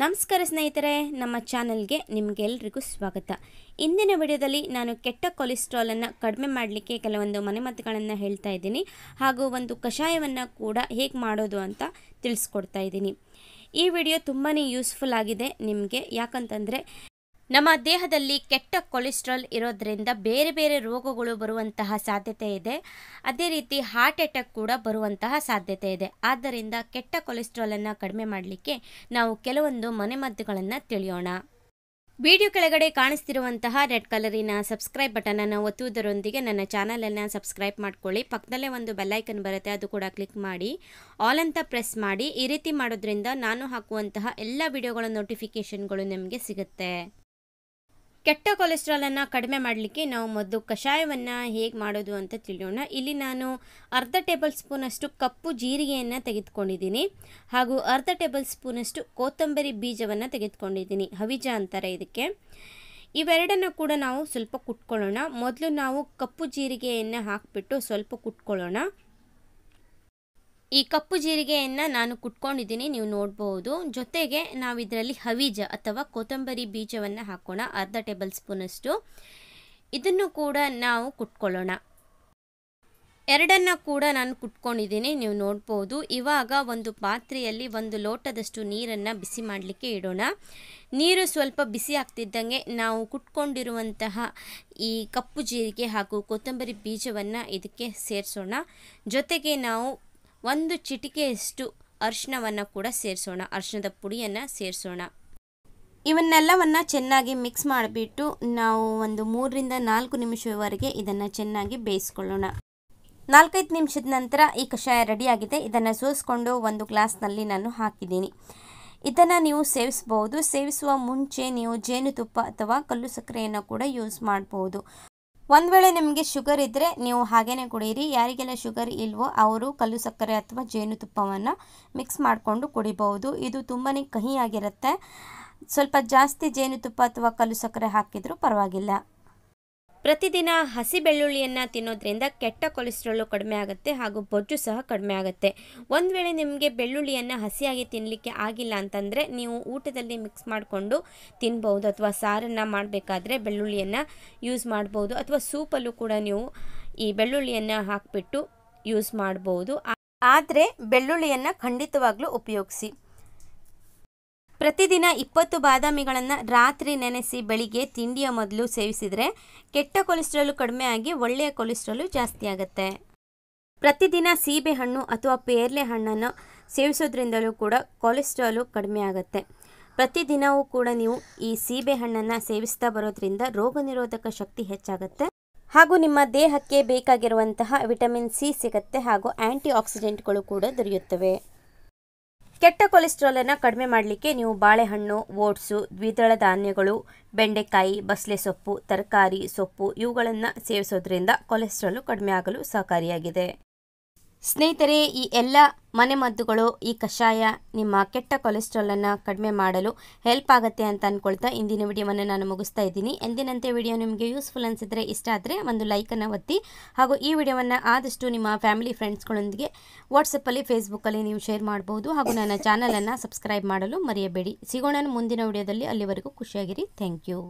ನಮಸ್ಕಾರ ಸ್ನೇಹಿತರೆ ನಮ್ಮ ಚಾನಲ್ಗೆ ನಿಮಗೆಲ್ರಿಗೂ ಸ್ವಾಗತ ಇಂದಿನ ವಿಡಿಯೋದಲ್ಲಿ ನಾನು ಕೆಟ್ಟ ಕೊಲೆಸ್ಟ್ರಾಲನ್ನು ಕಡಿಮೆ ಮಾಡಲಿಕ್ಕೆ ಕೆಲವೊಂದು ಮನೆಮದ್ದುಗಳನ್ನು ಹೇಳ್ತಾ ಇದ್ದೀನಿ ಹಾಗೂ ಒಂದು ಕಷಾಯವನ್ನು ಕೂಡ ಹೇಗೆ ಮಾಡೋದು ಅಂತ ತಿಳಿಸ್ಕೊಡ್ತಾ ಇದ್ದೀನಿ ಈ ವಿಡಿಯೋ ತುಂಬಾ ಯೂಸ್ಫುಲ್ ಆಗಿದೆ ನಿಮಗೆ ಯಾಕಂತಂದರೆ ನಮ್ಮ ದೇಹದಲ್ಲಿ ಕೆಟ್ಟ ಕೊಲೆಸ್ಟ್ರಾಲ್ ಇರೋದ್ರಿಂದ ಬೇರೆ ಬೇರೆ ರೋಗಗಳು ಬರುವಂತಹ ಸಾಧ್ಯತೆ ಇದೆ ಅದೇ ರೀತಿ ಹಾರ್ಟ್ ಅಟ್ಯಾಕ್ ಕೂಡ ಬರುವಂತಹ ಸಾಧ್ಯತೆ ಇದೆ ಆದ್ದರಿಂದ ಕೆಟ್ಟ ಕೊಲೆಸ್ಟ್ರಾಲನ್ನು ಕಡಿಮೆ ಮಾಡಲಿಕ್ಕೆ ನಾವು ಕೆಲವೊಂದು ಮನೆಮದ್ದುಗಳನ್ನು ತಿಳಿಯೋಣ ವಿಡಿಯೋ ಕೆಳಗಡೆ ಕಾಣಿಸ್ತಿರುವಂತಹ ರೆಡ್ ಕಲರಿನ ಸಬ್ಸ್ಕ್ರೈಬ್ ಬಟನನ್ನು ಒತ್ತುವುದರೊಂದಿಗೆ ನನ್ನ ಚಾನಲನ್ನು ಸಬ್ಸ್ಕ್ರೈಬ್ ಮಾಡ್ಕೊಳ್ಳಿ ಪಕ್ಕದಲ್ಲೇ ಒಂದು ಬೆಲ್ಲೈಕನ್ ಬರುತ್ತೆ ಅದು ಕೂಡ ಕ್ಲಿಕ್ ಮಾಡಿ ಆಲ್ ಅಂತ ಪ್ರೆಸ್ ಮಾಡಿ ಈ ರೀತಿ ಮಾಡೋದ್ರಿಂದ ನಾನು ಹಾಕುವಂತಹ ಎಲ್ಲ ವಿಡಿಯೋಗಳ ನೋಟಿಫಿಕೇಷನ್ಗಳು ನಿಮಗೆ ಸಿಗುತ್ತೆ ಕೆಟ್ಟ ಕೊಲೆಸ್ಟ್ರಾಲನ್ನು ಕಡಿಮೆ ಮಾಡಲಿಕ್ಕೆ ನಾವು ಮೊದಲು ಕಷಾಯವನ್ನು ಹೇಗೆ ಮಾಡೋದು ಅಂತ ತಿಳಿಯೋಣ ಇಲ್ಲಿ ನಾನು ಅರ್ಧ ಟೇಬಲ್ ಸ್ಪೂನಷ್ಟು ಕಪ್ಪು ಜೀರಿಗೆಯನ್ನು ತೆಗೆದುಕೊಂಡಿದ್ದೀನಿ ಹಾಗೂ ಅರ್ಧ ಟೇಬಲ್ ಸ್ಪೂನಷ್ಟು ಕೊತ್ತಂಬರಿ ಬೀಜವನ್ನು ತೆಗೆದುಕೊಂಡಿದ್ದೀನಿ ಹವಿಜ ಅಂತಾರೆ ಇದಕ್ಕೆ ಇವೆರಡನ್ನು ಕೂಡ ನಾವು ಸ್ವಲ್ಪ ಕುಟ್ಕೊಳ್ಳೋಣ ಮೊದಲು ನಾವು ಕಪ್ಪು ಜೀರಿಗೆಯನ್ನು ಹಾಕಿಬಿಟ್ಟು ಸ್ವಲ್ಪ ಕುಟ್ಕೊಳ್ಳೋಣ ಈ ಕಪ್ಪು ಜೀರಿಗೆಯನ್ನು ನಾನು ಕುಟ್ಕೊಂಡಿದ್ದೀನಿ ನೀವು ನೋಡ್ಬೋದು ಜೊತೆಗೆ ನಾವು ಇದರಲ್ಲಿ ಹವೀಜ ಅಥವಾ ಕೊತ್ತಂಬರಿ ಬೀಜವನ್ನು ಹಾಕೋಣ ಅರ್ಧ ಟೇಬಲ್ ಸ್ಪೂನಷ್ಟು ಇದನ್ನು ಕೂಡ ನಾವು ಕುಟ್ಕೊಳ್ಳೋಣ ಎರಡನ್ನು ಕೂಡ ನಾನು ಕುಟ್ಕೊಂಡಿದ್ದೀನಿ ನೀವು ನೋಡ್ಬೋದು ಇವಾಗ ಒಂದು ಪಾತ್ರೆಯಲ್ಲಿ ಒಂದು ಲೋಟದಷ್ಟು ನೀರನ್ನು ಬಿಸಿ ಮಾಡಲಿಕ್ಕೆ ಇಡೋಣ ನೀರು ಸ್ವಲ್ಪ ಬಿಸಿ ಆಗ್ತಿದ್ದಂಗೆ ನಾವು ಕುಟ್ಕೊಂಡಿರುವಂತಹ ಈ ಕಪ್ಪು ಜೀರಿಗೆ ಹಾಗೂ ಕೊತ್ತಂಬರಿ ಬೀಜವನ್ನು ಇದಕ್ಕೆ ಸೇರಿಸೋಣ ಜೊತೆಗೆ ನಾವು ಒಂದು ಚಿಟಿಕೆಯಷ್ಟು ಅರಿಶಿಣವನ್ನು ಕೂಡ ಸೇರಿಸೋಣ ಅರಿಶಿಣದ ಪುಡಿಯನ್ನು ಸೇರಿಸೋಣ ಇವನ್ನೆಲ್ಲವನ್ನು ಚೆನ್ನಾಗಿ ಮಿಕ್ಸ್ ಮಾಡಿಬಿಟ್ಟು ನಾವು ಒಂದು ಮೂರರಿಂದ ನಾಲ್ಕು ನಿಮಿಷವರೆಗೆ ಇದನ್ನು ಚೆನ್ನಾಗಿ ಬೇಯಿಸ್ಕೊಳ್ಳೋಣ ನಾಲ್ಕೈದು ನಿಮಿಷದ ನಂತರ ಈ ಕಷಾಯ ರೆಡಿಯಾಗಿದೆ ಇದನ್ನು ಸೋಸ್ಕೊಂಡು ಒಂದು ಗ್ಲಾಸ್ನಲ್ಲಿ ನಾನು ಹಾಕಿದ್ದೀನಿ ಇದನ್ನು ನೀವು ಸೇವಿಸ್ಬೋದು ಸೇವಿಸುವ ಮುಂಚೆ ನೀವು ಜೇನುತುಪ್ಪ ಅಥವಾ ಕಲ್ಲು ಸಕ್ಕರೆಯನ್ನು ಕೂಡ ಯೂಸ್ ಮಾಡ್ಬೋದು ಒಂದು ವೇಳೆ ನಿಮಗೆ ಶುಗರ್ ಇದ್ದರೆ ನೀವು ಹಾಗೇ ಕುಡಿಯಿರಿ ಯಾರಿಗೆಲ್ಲ ಶುಗರ್ ಇಲ್ವೋ ಅವರು ಕಲ್ಲು ಸಕ್ಕರೆ ಅಥವಾ ಜೇನುತುಪ್ಪವನ್ನು ಮಿಕ್ಸ್ ಮಾಡಿಕೊಂಡು ಕುಡಿಬಹುದು ಇದು ತುಂಬಾ ಕಹಿಯಾಗಿರುತ್ತೆ ಸ್ವಲ್ಪ ಜಾಸ್ತಿ ಜೇನುತುಪ್ಪ ಅಥವಾ ಕಲ್ಲು ಸಕ್ಕರೆ ಹಾಕಿದರೂ ಪರವಾಗಿಲ್ಲ ಪ್ರತಿದಿನ ಹಸಿ ಬೆಳ್ಳುಳ್ಳಿಯನ್ನು ತಿನ್ನೋದ್ರಿಂದ ಕೆಟ್ಟ ಕೊಲೆಸ್ಟ್ರಾಲು ಕಡಿಮೆ ಆಗುತ್ತೆ ಹಾಗೂ ಬೊಜ್ಜು ಸಹ ಕಡಿಮೆ ಆಗುತ್ತೆ ಒಂದು ವೇಳೆ ನಿಮಗೆ ಬೆಳ್ಳುಳ್ಳಿಯನ್ನು ಹಸಿಯಾಗಿ ತಿನ್ನಲಿಕ್ಕೆ ಆಗಿಲ್ಲ ಅಂತಂದರೆ ನೀವು ಊಟದಲ್ಲಿ ಮಿಕ್ಸ್ ಮಾಡಿಕೊಂಡು ತಿನ್ಬೋದು ಅಥವಾ ಸಾರನ್ನು ಮಾಡಬೇಕಾದ್ರೆ ಬೆಳ್ಳುಳ್ಳಿಯನ್ನು ಯೂಸ್ ಮಾಡ್ಬೋದು ಅಥವಾ ಸೂಪಲ್ಲೂ ಕೂಡ ನೀವು ಈ ಬೆಳ್ಳುಳ್ಳಿಯನ್ನು ಹಾಕಿಬಿಟ್ಟು ಯೂಸ್ ಮಾಡ್ಬೋದು ಆದರೆ ಬೆಳ್ಳುಳ್ಳಿಯನ್ನು ಖಂಡಿತವಾಗಲೂ ಉಪಯೋಗಿಸಿ ಪ್ರತಿದಿನ ಇಪ್ಪತ್ತು ಬಾದಾಮಿಗಳನ್ನು ರಾತ್ರಿ ನೆನೆಸಿ ಬೆಳಿಗ್ಗೆ ತಿಂಡಿಯ ಮೊದಲು ಸೇವಿಸಿದರೆ ಕೆಟ್ಟ ಕೊಲೆಸ್ಟ್ರಾಲು ಕಡಿಮೆ ಆಗಿ ಒಳ್ಳೆಯ ಕೊಲೆಸ್ಟ್ರಾಲು ಜಾಸ್ತಿ ಆಗುತ್ತೆ ಪ್ರತಿದಿನ ಸೀಬೆಹಣ್ಣು ಅಥವಾ ಪೇರ್ಲೆ ಹಣ್ಣನ್ನು ಸೇವಿಸೋದ್ರಿಂದಲೂ ಕೂಡ ಕೊಲೆಸ್ಟ್ರಾಲು ಕಡಿಮೆ ಆಗುತ್ತೆ ಪ್ರತಿದಿನವೂ ಕೂಡ ನೀವು ಈ ಸೀಬೆಹಣ್ಣನ್ನು ಸೇವಿಸ್ತಾ ಬರೋದ್ರಿಂದ ರೋಗ ನಿರೋಧಕ ಶಕ್ತಿ ಹೆಚ್ಚಾಗುತ್ತೆ ಹಾಗೂ ನಿಮ್ಮ ದೇಹಕ್ಕೆ ಬೇಕಾಗಿರುವಂತಹ ವಿಟಮಿನ್ ಸಿ ಸಿಗುತ್ತೆ ಹಾಗೂ ಆ್ಯಂಟಿ ಆಕ್ಸಿಡೆಂಟ್ಗಳು ಕೂಡ ದೊರೆಯುತ್ತವೆ ಕೆಟ್ಟ ಕೊಲೆಸ್ಟ್ರಾಲನ್ನು ಕಡಿಮೆ ಮಾಡಲಿಕ್ಕೆ ನೀವು ಬಾಳೆಹಣ್ಣು ಓಟ್ಸು ದ್ವಿದಳ ಧಾನ್ಯಗಳು ಬೆಂಡೆಕಾಯಿ ಬಸಳೆ ಸೊಪ್ಪು ತರಕಾರಿ ಸೊಪ್ಪು ಇವುಗಳನ್ನು ಸೇವಿಸೋದ್ರಿಂದ ಕೊಲೆಸ್ಟ್ರಾಲು ಕಡಿಮೆ ಆಗಲು ಸಹಕಾರಿಯಾಗಿದೆ ಸ್ನೇಹಿತರೆ ಈ ಎಲ್ಲ ಮನೆಮದ್ದುಗಳು ಈ ಕಷಾಯ ನಿಮ್ಮ ಕೆಟ್ಟ ಕೊಲೆಸ್ಟ್ರಾಲನ್ನು ಕಡಿಮೆ ಮಾಡಲು ಹೆಲ್ಪ್ ಆಗುತ್ತೆ ಅಂತ ಅಂದ್ಕೊಳ್ತಾ ಇಂದಿನ ವಿಡಿಯೋವನ್ನು ನಾನು ಮುಗಿಸ್ತಾ ಇದ್ದೀನಿ ಎಂದಿನಂತೆ ವಿಡಿಯೋ ನಿಮಗೆ ಯೂಸ್ಫುಲ್ ಅನಿಸಿದರೆ ಇಷ್ಟ ಆದರೆ ಒಂದು ಲೈಕನ್ನು ಒತ್ತಿ ಹಾಗೂ ಈ ವಿಡಿಯೋವನ್ನು ಆದಷ್ಟು ನಿಮ್ಮ ಫ್ಯಾಮಿಲಿ ಫ್ರೆಂಡ್ಸ್ಗಳೊಂದಿಗೆ ವಾಟ್ಸಪ್ಪಲ್ಲಿ ಫೇಸ್ಬುಕ್ಕಲ್ಲಿ ನೀವು ಶೇರ್ ಮಾಡ್ಬೋದು ಹಾಗೂ ನನ್ನ ಚಾನಲನ್ನು ಸಬ್ಸ್ಕ್ರೈಬ್ ಮಾಡಲು ಮರೆಯಬೇಡಿ ಸಿಗೋಣ ಮುಂದಿನ ವಿಡಿಯೋದಲ್ಲಿ ಅಲ್ಲಿವರೆಗೂ ಖುಷಿಯಾಗಿರಿ ಥ್ಯಾಂಕ್ ಯು